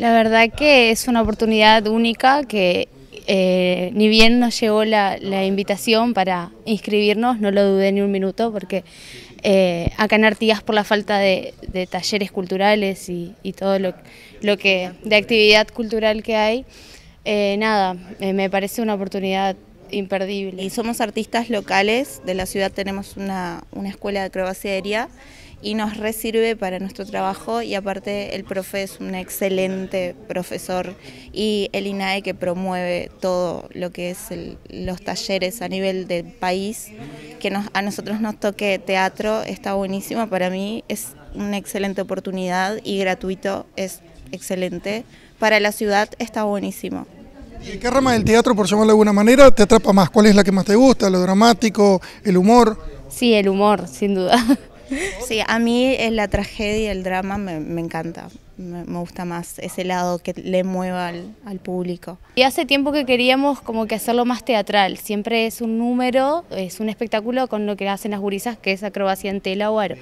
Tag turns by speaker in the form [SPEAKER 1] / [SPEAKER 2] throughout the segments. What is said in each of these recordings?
[SPEAKER 1] La verdad que es una oportunidad única que eh, ni bien nos llegó la, invitación para inscribirnos, no lo dudé ni un minuto porque eh, acá en Artigas por la falta de, talleres culturales y, todo lo, que de actividad cultural que hay, eh, nada, eh, me parece una oportunidad imperdible. Y somos artistas locales de la ciudad, tenemos una, escuela de aérea y nos resirve para nuestro trabajo y aparte el profe es un excelente profesor y el INAE que promueve todo lo que es los talleres a nivel del país, que nos, a nosotros nos toque teatro está buenísimo, para mí es una excelente oportunidad y gratuito es excelente, para la ciudad está buenísimo.
[SPEAKER 2] ¿Y qué rama del teatro, por llamarlo de alguna manera, te atrapa más? ¿Cuál es la que más te gusta? ¿Lo dramático? ¿El humor? Sí, el humor, sin duda.
[SPEAKER 1] Sí, a mí eh, la tragedia, el drama me, encanta. Me, gusta más ese lado que le mueva al, público. Y hace tiempo que queríamos como que hacerlo más teatral. Siempre es un número, es un espectáculo con lo que hacen las gurisas, que es acrobacia en tela o aro.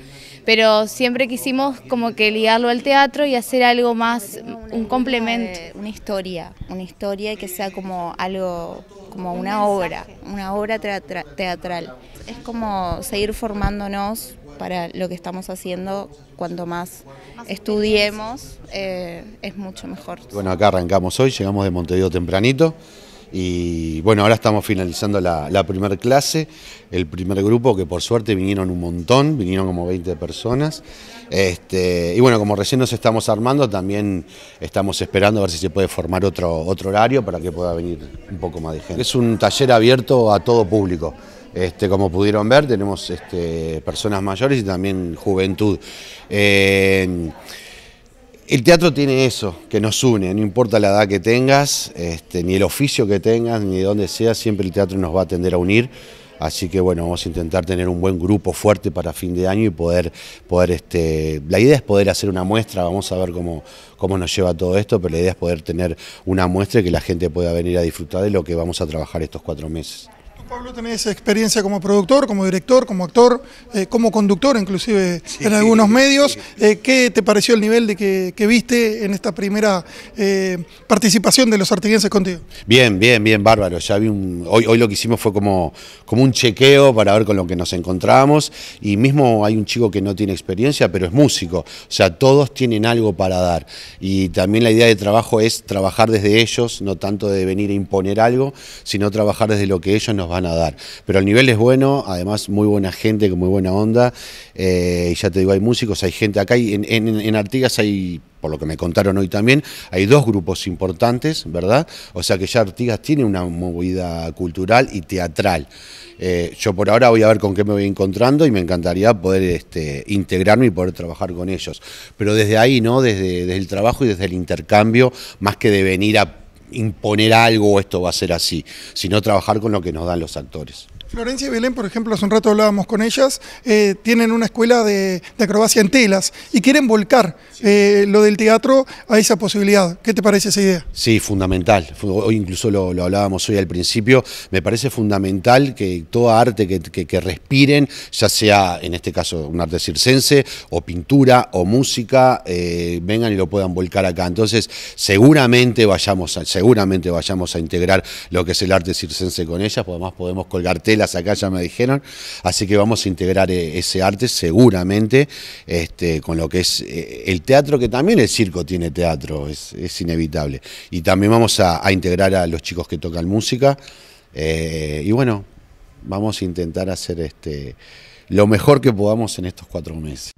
[SPEAKER 1] Pero siempre quisimos como que ligarlo al teatro y hacer algo más, un complemento. Una historia, una historia que sea como algo, como una obra, una obra teatral. Es como seguir formándonos para lo que estamos haciendo, cuanto más, estudiemos, eh, es mucho mejor.
[SPEAKER 3] Bueno, acá arrancamos hoy, llegamos de Montevideo tempranito. Y bueno, ahora estamos finalizando la, primera clase, el primer grupo que por suerte vinieron un montón, vinieron como 20 personas. Este, y bueno, como recién nos estamos armando, también estamos esperando a ver si se puede formar otro, otro horario para que pueda venir un poco más de gente. Es un taller abierto a todo público. Este, como pudieron ver, tenemos este, personas mayores y también juventud. Eh, el teatro tiene eso, que nos une, no importa la edad que tengas, este, ni el oficio que tengas, ni de dónde seas, siempre el teatro nos va a tender a unir. Así que bueno, vamos a intentar tener un buen grupo fuerte para fin de año y poder, poder la idea es poder hacer una muestra, vamos a ver cómo, cómo nos lleva todo esto, pero la idea es poder tener una muestra y que la gente pueda venir a disfrutar de lo que vamos a trabajar estos cuatro meses.
[SPEAKER 2] Pablo, tenés experiencia como productor, como director, como actor, eh, como conductor inclusive en algunos medios. Eh, ¿Qué te pareció el nivel de que, viste en esta primera eh, participación de los artiguenses contigo?
[SPEAKER 3] Bien, bien, bien, bárbaro. Ya vi hoy, hoy lo que hicimos fue como, como un chequeo para ver con lo que nos encontrábamos. Y mismo hay un chico que no tiene experiencia, pero es músico. O sea, todos tienen algo para dar. Y también la idea de trabajo es trabajar desde ellos, no tanto de venir a imponer algo, sino trabajar desde lo que ellos nos van a dar. Pero el nivel es bueno, además muy buena gente, con muy buena onda. Eh, y ya te digo, hay músicos, hay gente acá. Y en, Artigas hay por lo que me contaron hoy también, hay dos grupos importantes, ¿verdad? O sea que ya Artigas tiene una movida cultural y teatral. Eh, yo por ahora voy a ver con qué me voy encontrando y me encantaría poder este, integrarme y poder trabajar con ellos. Pero desde ahí, ¿no? desde el trabajo y desde el intercambio, más que de venir a imponer algo esto va a ser así, sino trabajar con lo que nos dan los actores.
[SPEAKER 2] Florencia y Belén, por ejemplo, hace un rato hablábamos con ellas, eh, tienen una escuela de, acrobacia en telas y quieren volcar eh, lo del teatro a esa posibilidad. ¿Qué te parece esa idea?
[SPEAKER 3] Sí, fundamental. Hoy incluso lo, hablábamos hoy al principio. Me parece fundamental que todo arte que, respiren, ya sea en este caso un arte circense, o pintura, o música, eh, vengan y lo puedan volcar acá. Entonces, seguramente vayamos a, seguramente vayamos a integrar lo que es el arte circense con ellas, porque además podemos colgar telas las acá ya me dijeron, así que vamos a integrar eh, ese arte seguramente este, con lo que es eh, el teatro, que también el circo tiene teatro, es, inevitable. Y también vamos a, integrar a los chicos que tocan música. Eh, y bueno, vamos a intentar hacer este, lo mejor que podamos en estos cuatro meses.